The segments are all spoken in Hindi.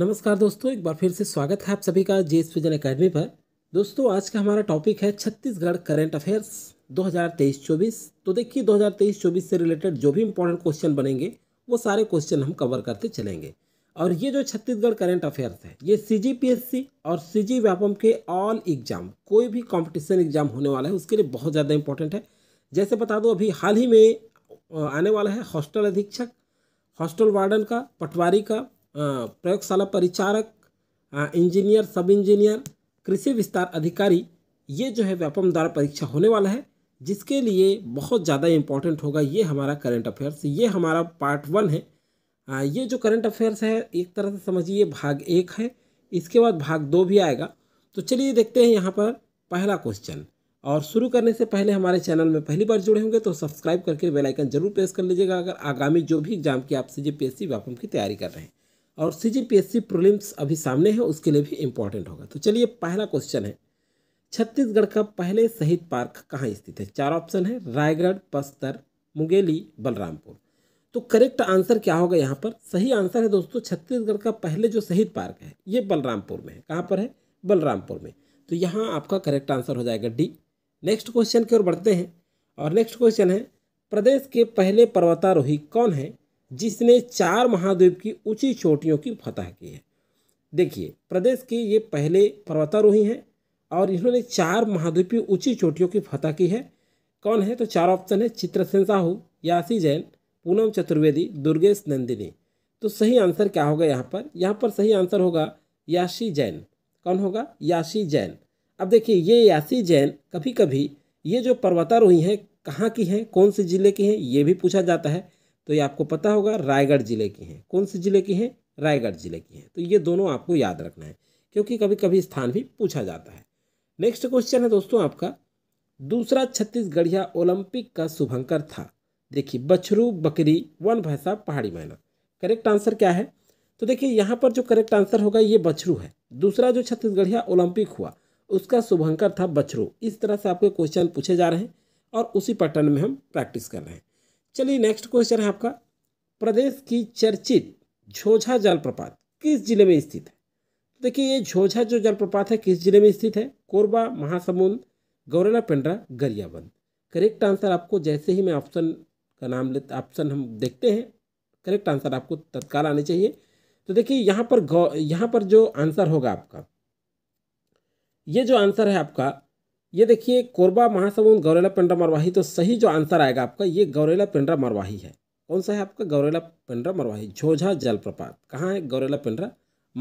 नमस्कार दोस्तों एक बार फिर से स्वागत है आप सभी का जे विजन अकेडमी पर दोस्तों आज का हमारा टॉपिक है छत्तीसगढ़ करेंट अफेयर्स 2023-24 तो देखिए 2023-24 से रिलेटेड जो भी इम्पोर्टेंट क्वेश्चन बनेंगे वो सारे क्वेश्चन हम कवर करते चलेंगे और ये जो छत्तीसगढ़ करेंट अफेयर्स है ये सी और सी जी व्यापम के ऑल एग्जाम कोई भी कॉम्पिटिशन एग्जाम होने वाला है उसके लिए बहुत ज़्यादा इंपॉर्टेंट है जैसे बता दो अभी हाल ही में आने वाला है हॉस्टल अधीक्षक हॉस्टल वार्डन का पटवारी का प्रयोगशाला परिचारक इंजीनियर सब इंजीनियर कृषि विस्तार अधिकारी ये जो है व्यापम द्वारा परीक्षा होने वाला है जिसके लिए बहुत ज़्यादा इम्पोर्टेंट होगा ये हमारा करंट अफेयर्स ये हमारा पार्ट वन है आ, ये जो करंट अफेयर्स है एक तरह से समझिए भाग एक है इसके बाद भाग दो भी आएगा तो चलिए देखते हैं यहाँ पर पहला क्वेश्चन और शुरू करने से पहले हमारे चैनल में पहली बार जुड़े होंगे तो सब्सक्राइब करके बेलाइकन जरूर प्रेस कर लीजिएगा अगर आगामी जो भी एग्जाम की आप सी जी पी व्यापम की तैयारी कर रहे हैं और C G P S C prelims अभी सामने है उसके लिए भी इम्पोर्टेंट होगा तो चलिए पहला क्वेश्चन है छत्तीसगढ़ का पहले शहीद पार्क कहाँ स्थित है चार ऑप्शन है रायगढ़ बस्तर मुंगेली बलरामपुर तो करेक्ट आंसर क्या होगा यहाँ पर सही आंसर है दोस्तों छत्तीसगढ़ का पहले जो शहीद पार्क है ये बलरामपुर में है कहाँ पर है बलरामपुर में तो यहाँ आपका करेक्ट आंसर हो जाएगा डी नेक्स्ट क्वेश्चन की ओर बढ़ते हैं और नेक्स्ट क्वेश्चन है प्रदेश के पहले पर्वतारोही कौन है जिसने चार महाद्वीप की ऊंची चोटियों की फतह की है देखिए प्रदेश के ये पहले पर्वतारोही हैं और इन्होंने चार महाद्वीपीय ऊंची चोटियों की फतह की है कौन है तो चार ऑप्शन है चित्रसेन साहू यासी जैन पूनम चतुर्वेदी दुर्गेश नंदिनी तो सही आंसर क्या होगा यहाँ पर यहाँ पर सही आंसर होगा यासी जैन कौन होगा यासी जैन अब देखिए ये यासी जैन कभी कभी ये जो पर्वतारोही हैं कहाँ की हैं कौन से ज़िले की हैं ये भी पूछा जाता है तो ये आपको पता होगा रायगढ़ ज़िले की हैं कौन से ज़िले की हैं रायगढ़ ज़िले की हैं तो ये दोनों आपको याद रखना है क्योंकि कभी कभी स्थान भी पूछा जाता है नेक्स्ट क्वेश्चन है दोस्तों आपका दूसरा छत्तीसगढ़िया ओलंपिक का शुभंकर था देखिए बछरू बकरी वन भैंसा पहाड़ी मैना करेक्ट आंसर क्या है तो देखिए यहाँ पर जो करेक्ट आंसर होगा ये बछरू है दूसरा जो छत्तीसगढ़िया ओलंपिक हुआ उसका शुभंकर था बछरू इस तरह से आपके क्वेश्चन पूछे जा रहे हैं और उसी पैटर्न में हम प्रैक्टिस कर रहे हैं चलिए नेक्स्ट क्वेश्चन है आपका प्रदेश की चर्चित झोझा जलप्रपात किस जिले में स्थित है तो देखिए ये झोझा जो जलप्रपात है किस जिले में स्थित है कोरबा महासमुंद गौरेला पेंड्रा गरियाबंद करेक्ट आंसर आपको जैसे ही मैं ऑप्शन का नाम ले ऑप्शन हम देखते हैं करेक्ट आंसर आपको तत्काल आने चाहिए तो देखिए यहाँ पर गौ यहाँ पर जो आंसर होगा आपका ये जो आंसर है आपका ये देखिए कोरबा महासमुंद गौरेला पेंड्रा मरवाही तो सही जो आंसर आएगा आपका ये गौरेला पेंड्रा मरवाही है कौन सा है आपका गौरेला पेंड्रा मरवाही झोझा जलप्रपात कहाँ है गौरेला पेंड्रा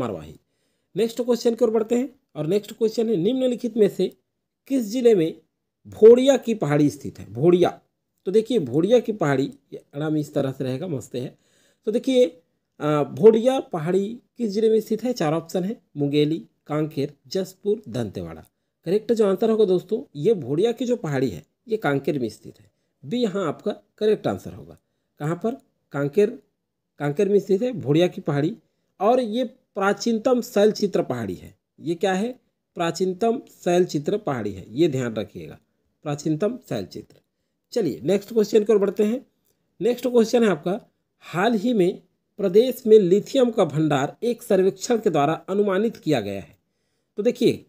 मरवाही नेक्स्ट क्वेश्चन की ओर बढ़ते हैं और नेक्स्ट क्वेश्चन है निम्नलिखित में से किस जिले में भोड़िया की पहाड़ी स्थित है भोड़िया तो देखिए भोड़िया की पहाड़ी नाम इस तरह से रहेगा मस्त है तो देखिए भोड़िया पहाड़ी किस जिले में स्थित है चार ऑप्शन है मुंगेली कांकेर जसपुर दंतेवाड़ा करेक्ट जो आंसर होगा दोस्तों ये भोड़िया की जो पहाड़ी है ये कांकेर में स्थित है बी यहाँ आपका करेक्ट आंसर होगा कहाँ पर कांकेर कांकेर में स्थित है भोड़िया की पहाड़ी और ये प्राचीनतम शैलचित्र पहाड़ी है ये क्या है प्राचीनतम शैलचित्र पहाड़ी है ये ध्यान रखिएगा प्राचीनतम शैलचित्र चलिए नेक्स्ट क्वेश्चन की ओर बढ़ते हैं नेक्स्ट क्वेश्चन है आपका हाल ही में प्रदेश में लिथियम का भंडार एक सर्वेक्षण के द्वारा अनुमानित किया गया है तो देखिए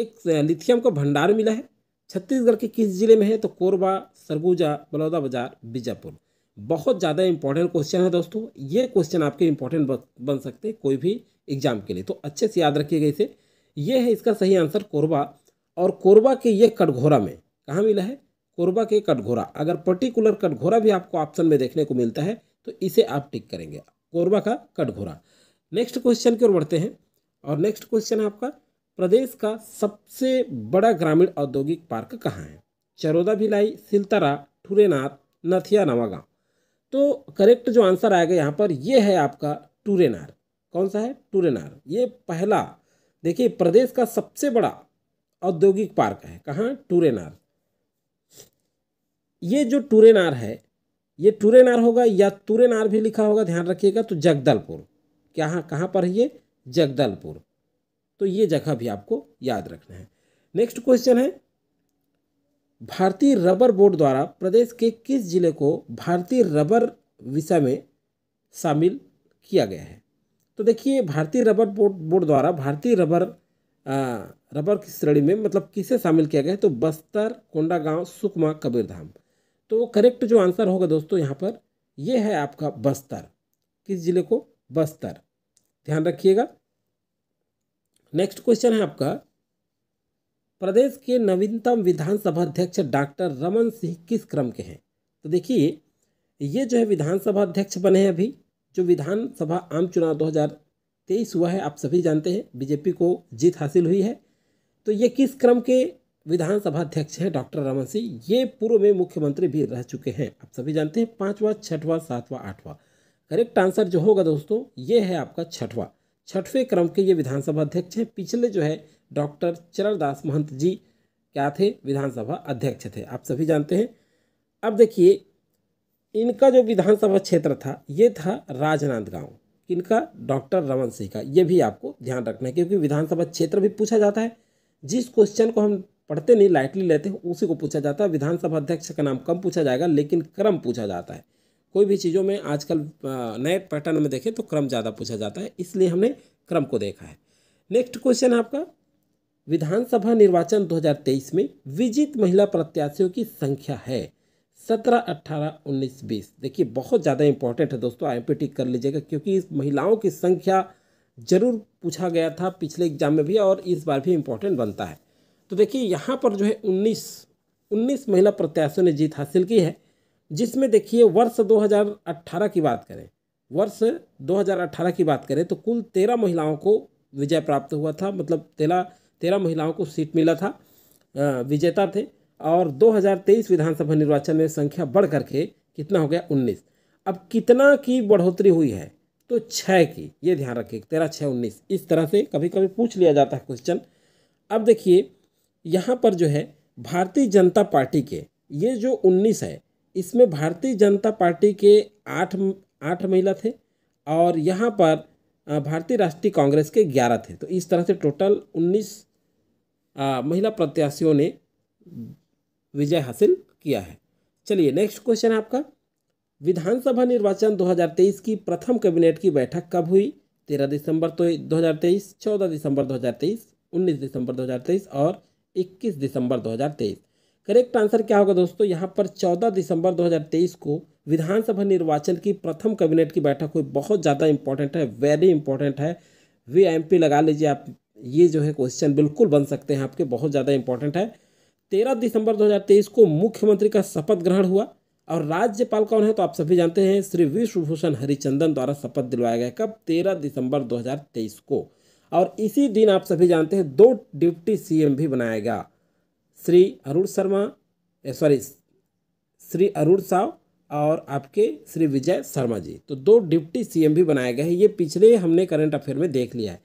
एक लिथियम का भंडार मिला है छत्तीसगढ़ के किस जिले में है तो कोरबा सरगुजा बलौदा बाजार बीजापुर बहुत ज़्यादा इंपॉर्टेंट क्वेश्चन है दोस्तों ये क्वेश्चन आपके इंपॉर्टेंट बन सकते हैं कोई भी एग्जाम के लिए तो अच्छे से याद रखिएगा इसे ये है इसका सही आंसर कोरबा और कोरबा के ये कटघोरा में कहाँ मिला है कोरबा के कटघोरा अगर पर्टिकुलर कटघोरा भी आपको ऑप्शन में देखने को मिलता है तो इसे आप टिक करेंगे कोरबा का कटघोरा नेक्स्ट क्वेश्चन की ओर बढ़ते हैं और नेक्स्ट क्वेश्चन है आपका प्रदेश का सबसे बड़ा ग्रामीण औद्योगिक पार्क कहाँ है चरोदा भिलाई सिलतरा टूरेनाथ नथिया नवागांव तो करेक्ट जो आंसर आएगा यहाँ पर यह है आपका टूरेनार कौन सा है टूरेनार ये पहला देखिए प्रदेश का सबसे बड़ा औद्योगिक पार्क है कहाँ टूरेनार ये जो टूरेनार है ये टूरेनार होगा या तुरेनार भी लिखा होगा ध्यान रखिएगा तो जगदलपुर क्या कहाँ पर है ये जगदलपुर तो ये जगह भी आपको याद रखना है नेक्स्ट क्वेश्चन है भारतीय रबर बोर्ड द्वारा प्रदेश के किस जिले को भारतीय रबर विषय में शामिल किया गया है तो देखिए भारतीय रबर बोर्ड बोर्ड द्वारा भारतीय रबर आ, रबर की श्रेणी में मतलब किसे शामिल किया गया है तो बस्तर कोंडागांव सुकमा कबीरधाम तो करेक्ट जो आंसर होगा दोस्तों यहाँ पर यह है आपका बस्तर किस जिले को बस्तर ध्यान रखिएगा नेक्स्ट क्वेश्चन है आपका प्रदेश के नवीनतम विधानसभा अध्यक्ष डॉक्टर रमन सिंह किस क्रम के हैं तो देखिए ये जो है विधानसभा अध्यक्ष बने हैं अभी जो विधानसभा आम चुनाव 2023 हुआ है आप सभी जानते हैं बीजेपी को जीत हासिल हुई है तो ये किस क्रम के विधानसभा अध्यक्ष हैं डॉक्टर रमन सिंह ये पूर्व में मुख्यमंत्री भी रह चुके हैं आप सभी जानते हैं पाँचवा छठवा सातवा आठवा करेक्ट आंसर जो होगा दोस्तों ये है आपका छठवा छठवें क्रम के ये विधानसभा अध्यक्ष हैं पिछले जो है डॉक्टर चरणदास महंत जी क्या थे विधानसभा अध्यक्ष थे आप सभी जानते हैं अब देखिए इनका जो विधानसभा क्षेत्र था ये था राजनांदगांव इनका डॉक्टर रमन सिंह का ये भी आपको ध्यान रखना है क्योंकि विधानसभा क्षेत्र भी पूछा जाता है जिस क्वेश्चन को हम पढ़ते नहीं लाइटली लेते हैं उसी को पूछा जाता है विधानसभा अध्यक्ष का नाम कम पूछा जाएगा लेकिन क्रम पूछा जाता है कोई भी चीज़ों में आजकल नए पैटर्न में देखें तो क्रम ज़्यादा पूछा जाता है इसलिए हमने क्रम को देखा है नेक्स्ट क्वेश्चन आपका विधानसभा निर्वाचन 2023 में विजित महिला प्रत्याशियों की संख्या है सत्रह अट्ठारह उन्नीस बीस देखिए बहुत ज़्यादा इंपॉर्टेंट है दोस्तों आई टिक कर लीजिएगा क्योंकि इस महिलाओं की संख्या जरूर पूछा गया था पिछले एग्जाम में भी और इस बार भी इम्पोर्टेंट बनता है तो देखिए यहाँ पर जो है उन्नीस उन्नीस महिला प्रत्याशियों ने जीत हासिल की है जिसमें देखिए वर्ष 2018 की बात करें वर्ष 2018 की बात करें तो कुल तेरह महिलाओं को विजय प्राप्त हुआ था मतलब तेरह तेरह महिलाओं को सीट मिला था विजेता थे और 2023 विधानसभा निर्वाचन में संख्या बढ़ करके कितना हो गया 19 अब कितना की बढ़ोतरी हुई है तो छः की ये ध्यान रखिए तेरह छः उन्नीस इस तरह से कभी कभी पूछ लिया जाता है क्वेश्चन अब देखिए यहाँ पर जो है भारतीय जनता पार्टी के ये जो उन्नीस है इसमें भारतीय जनता पार्टी के आठ आठ महिला थे और यहाँ पर भारतीय राष्ट्रीय कांग्रेस के ग्यारह थे तो इस तरह से टोटल उन्नीस महिला प्रत्याशियों ने विजय हासिल किया है चलिए नेक्स्ट क्वेश्चन आपका विधानसभा निर्वाचन 2023 की प्रथम कैबिनेट की बैठक कब हुई 13 दिसंबर तो 2023, 14 दिसंबर 2023, 19 दिसंबर 2023 और 21 दिसंबर तेईस करेक्ट आंसर क्या होगा दोस्तों यहाँ पर 14 दिसंबर 2023 को विधानसभा निर्वाचन की प्रथम कैबिनेट की बैठक हुई बहुत ज़्यादा इंपॉर्टेंट है वेरी इंपॉर्टेंट है वी एम लगा लीजिए आप ये जो है क्वेश्चन बिल्कुल बन सकते हैं आपके बहुत ज़्यादा इंपॉर्टेंट है तेरह दिसंबर तेईस को मुख्यमंत्री का शपथ ग्रहण हुआ और राज्यपाल कौन है तो आप सभी जानते हैं श्री विश्वभूषण हरिचंदन द्वारा शपथ दिलवाया गया कब तेरह दिसंबर 2023 को और इसी दिन आप सभी जानते हैं दो डिप्टी सीएम भी बनाया गया श्री अरुण शर्मा सॉरी श्री अरुण साव और आपके श्री विजय शर्मा जी तो दो डिप्टी सीएम भी बनाए गए हैं ये पिछले हमने करंट अफेयर में देख लिया है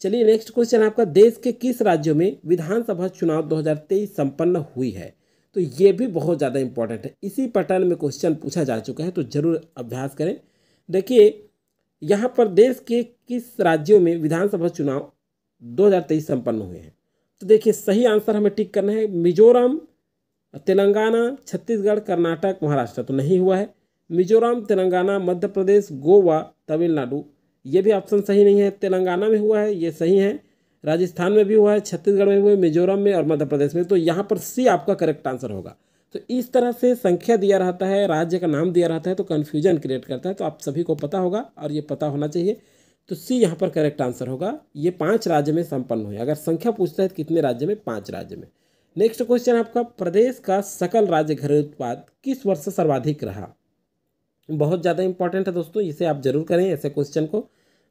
चलिए नेक्स्ट क्वेश्चन आपका देश के किस राज्यों में विधानसभा चुनाव 2023 संपन्न हुई है तो ये भी बहुत ज़्यादा इंपॉर्टेंट है इसी पैटर्न में क्वेश्चन पूछा जा चुका है तो ज़रूर अभ्यास करें देखिए यहाँ पर देश के किस राज्यों में विधानसभा चुनाव 2023 संपन्न हुए हैं तो देखिए सही आंसर हमें टिक करना है मिजोरम तेलंगाना छत्तीसगढ़ कर्नाटक महाराष्ट्र तो नहीं हुआ है मिजोरम तेलंगाना मध्य प्रदेश गोवा तमिलनाडु ये भी ऑप्शन सही नहीं है तेलंगाना में हुआ है ये सही है राजस्थान में भी हुआ है छत्तीसगढ़ में हुआ है मिजोरम में और मध्य प्रदेश में तो यहाँ पर सी आपका करेक्ट आंसर होगा तो इस तरह से संख्या दिया रहता है राज्य का नाम दिया रहता है तो कन्फ्यूजन क्रिएट करता है तो आप सभी को पता होगा और ये पता होना चाहिए तो सी यहाँ पर करेक्ट आंसर होगा ये पांच राज्य में संपन्न हुए अगर संख्या पूछता है तो कितने राज्य में पांच राज्य में नेक्स्ट क्वेश्चन आपका प्रदेश का सकल राज्य घरेलू उत्पाद किस वर्ष सर्वाधिक रहा बहुत ज़्यादा इंपॉर्टेंट है दोस्तों इसे आप जरूर करें ऐसे क्वेश्चन को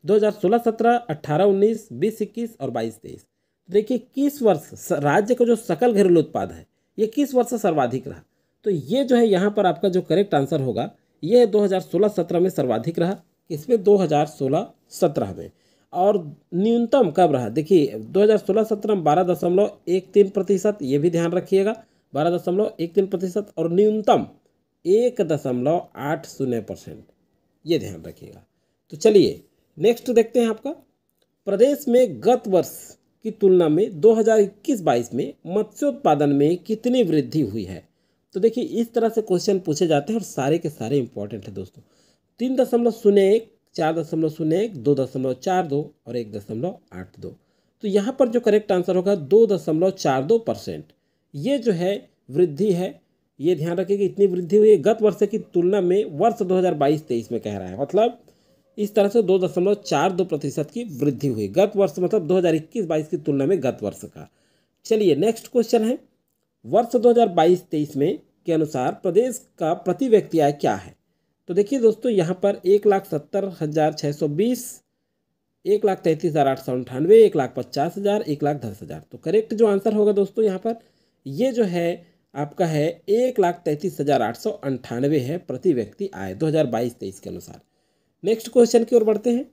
2016 17 18 19 20 21 और 22 तेईस देखिए किस वर्ष राज्य का जो सकल घरेलू उत्पाद है ये किस वर्ष सर्वाधिक रहा तो ये जो है यहाँ पर आपका जो करेक्ट आंसर होगा ये 2016 17 में सर्वाधिक रहा किसमें 2016 सत्रह में और न्यूनतम कब रहा देखिए 2016 सत्रह में बारह दशमलव एक तीन प्रतिशत ये भी ध्यान रखिएगा बारह दशमलव एक तीन प्रतिशत और न्यूनतम एक दशमलव आठ शून्य परसेंट ये ध्यान रखिएगा तो चलिए नेक्स्ट देखते हैं आपका प्रदेश में गत वर्ष की तुलना में 2021 हज़ार में मत्स्योत्पादन में कितनी वृद्धि हुई है तो देखिए इस तरह से क्वेश्चन पूछे जाते हैं और सारे के सारे इंपॉर्टेंट हैं दोस्तों तीन दशमलव शून्य एक चार दशमलव शून्य एक दो दशमलव चार दो और एक दशमलव आठ दो तो यहाँ पर जो करेक्ट आंसर होगा दो दशमलव चार दो परसेंट ये जो है वृद्धि है ये ध्यान रखें कि इतनी वृद्धि हुई है गत वर्ष की तुलना में वर्ष बाईस तेईस में कह रहा है मतलब इस तरह से दो दशमलव चार दो प्रतिशत की वृद्धि हुई गत वर्ष मतलब इक्कीस बाईस की तुलना में गत वर्ष का चलिए नेक्स्ट क्वेश्चन है वर्ष 2022-23 में के अनुसार प्रदेश का प्रति व्यक्ति आय क्या है तो देखिए दोस्तों यहाँ पर एक लाख सत्तर हज़ार छः सौ बीस एक लाख तैंतीस हज़ार आठ सौ अंठानवे एक लाख पचास हज़ार एक लाख दस हज़ार तो करेक्ट जो आंसर होगा दोस्तों यहाँ पर ये जो है आपका है एक लाख तैंतीस हज़ार आठ सौ अंठानवे है प्रति व्यक्ति आय दो हज़ार बाईस तेईस के अनुसार नेक्स्ट क्वेश्चन की ओर बढ़ते हैं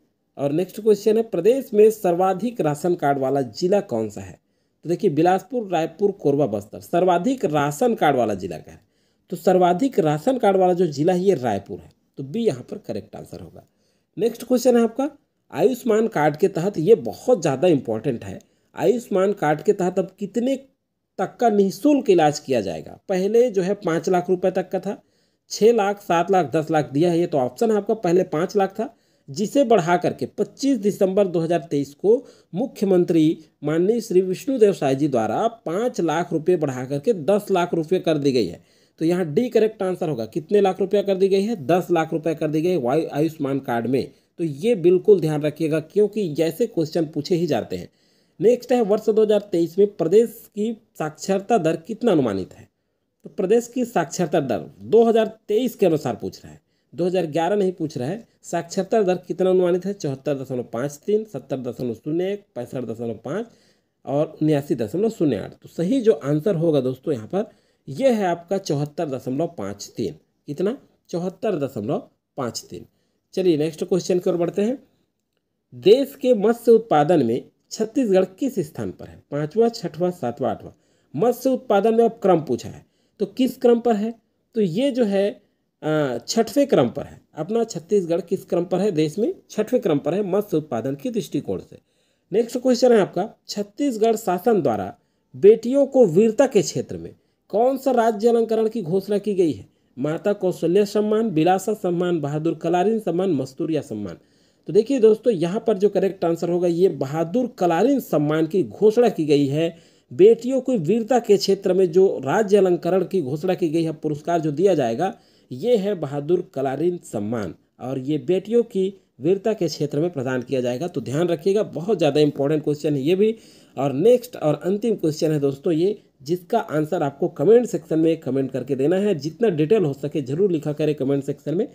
और नेक्स्ट क्वेश्चन है प्रदेश में सर्वाधिक राशन कार्ड वाला जिला कौन सा है तो देखिए बिलासपुर रायपुर कोरबा बस्तर सर्वाधिक राशन कार्ड वाला जिला का है तो सर्वाधिक राशन कार्ड वाला जो जिला है ये रायपुर है तो बी यहाँ पर करेक्ट आंसर होगा नेक्स्ट क्वेश्चन है आपका आयुष्मान कार्ड के तहत ये बहुत ज़्यादा इंपॉर्टेंट है आयुष्मान कार्ड के तहत अब कितने तक का निःशुल्क इलाज किया जाएगा पहले जो है पाँच लाख रुपए तक का था छः लाख सात लाख दस लाख दिया है ये तो ऑप्शन है आपका पहले पाँच लाख था जिसे बढ़ा करके 25 दिसंबर 2023 को मुख्यमंत्री माननीय श्री विष्णुदेव साय जी द्वारा पाँच लाख रुपये बढ़ा करके दस लाख रुपये कर दी गई है तो यहाँ डी करेक्ट आंसर होगा कितने लाख रुपया कर दी गई है दस लाख रुपया कर दी गई है वायु आयुष्मान कार्ड में तो ये बिल्कुल ध्यान रखिएगा क्योंकि जैसे क्वेश्चन पूछे ही जाते हैं नेक्स्ट है वर्ष 2023 में प्रदेश की साक्षरता दर कितना अनुमानित है तो प्रदेश की साक्षरता दर 2023 के अनुसार पूछ रहा है 2011 नहीं पूछ रहा है साक्षरता दर कितना अनुमानित है चौहत्तर दशमलव पाँच तीन सत्तर दशमलव शून्य एक पैंसठ दशमलव पाँच और उन्यासी दशमलव शून्य आठ तो सही जो आंसर होगा दोस्तों यहाँ पर यह है आपका चौहत्तर दशमलव पाँच तीन कितना चौहत्तर दशमलव पाँच तीन चलिए नेक्स्ट क्वेश्चन की ओर बढ़ते हैं देश के मत्स्य उत्पादन में छत्तीसगढ़ किस स्थान पर है पाँचवा छठवा सातवां आठवा मत्स्य उत्पादन में अब क्रम पूछा है तो किस क्रम पर है तो ये जो है छठवें क्रम पर है अपना छत्तीसगढ़ किस क्रम पर है देश में छठवें क्रम पर है मत्स्य उत्पादन के दृष्टिकोण से नेक्स्ट क्वेश्चन है आपका छत्तीसगढ़ शासन द्वारा बेटियों को वीरता के क्षेत्र में कौन सा राज्य अलंकरण की घोषणा की गई है माता कौशल्या सम्मान बिलासा सम्मान बहादुर कलारीन सम्मान मस्तूरिया सम्मान तो देखिए दोस्तों यहाँ पर जो करेक्ट आंसर होगा ये बहादुर कलारीन सम्मान की घोषणा की गई है बेटियों को वीरता के क्षेत्र में जो राज्य अलंकरण की घोषणा की गई है पुरस्कार जो दिया जाएगा ये है बहादुर कलारीन सम्मान और ये बेटियों की वीरता के क्षेत्र में प्रदान किया जाएगा तो ध्यान रखिएगा बहुत ज़्यादा इंपॉर्टेंट क्वेश्चन है ये भी और नेक्स्ट और अंतिम क्वेश्चन है दोस्तों ये जिसका आंसर आपको कमेंट सेक्शन में कमेंट करके देना है जितना डिटेल हो सके जरूर लिखा करें कमेंट सेक्शन में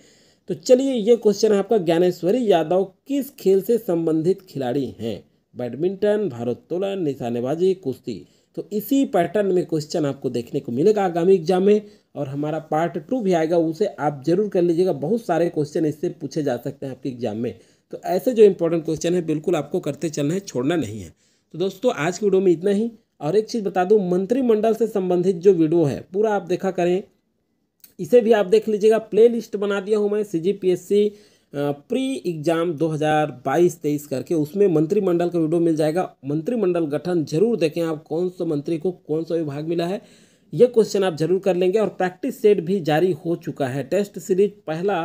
तो चलिए ये क्वेश्चन है आपका ज्ञानेश्वरी यादव किस खेल से संबंधित खिलाड़ी हैं बैडमिंटन भारोत्तोलन निशानेबाजी कुश्ती तो इसी पैटर्न में क्वेश्चन आपको देखने को मिलेगा आगामी एग्जाम में और हमारा पार्ट टू भी आएगा उसे आप जरूर कर लीजिएगा बहुत सारे क्वेश्चन इससे पूछे जा सकते हैं आपके एग्जाम में तो ऐसे जो इंपॉर्टेंट क्वेश्चन है बिल्कुल आपको करते चलना है छोड़ना नहीं है तो दोस्तों आज की वीडियो में इतना ही और एक चीज़ बता दूँ मंत्रिमंडल से संबंधित जो वीडियो है पूरा आप देखा करें इसे भी आप देख लीजिएगा प्ले लिस्ट बना दिया हूँ मैं C G P S C pre exam 2022-23 करके उसमें मंत्रिमंडल का वीडियो मिल जाएगा मंत्रिमंडल गठन जरूर देखें आप कौन सा मंत्री को कौन सा विभाग मिला है यह क्वेश्चन आप जरूर कर लेंगे और प्रैक्टिस सेट भी जारी हो चुका है टेस्ट सीरीज पहला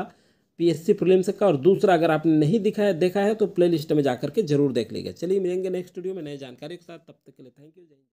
पीएससी प्रीलिम्स का और दूसरा अगर आपने नहीं दिखा है देखा है तो प्लेलिस्ट में जाकर के जरूर देख लीजिए चलिए मिलेंगे नेक्स्ट वीडियो में नए जानकारी के साथ तब तक के लिए थैंक यू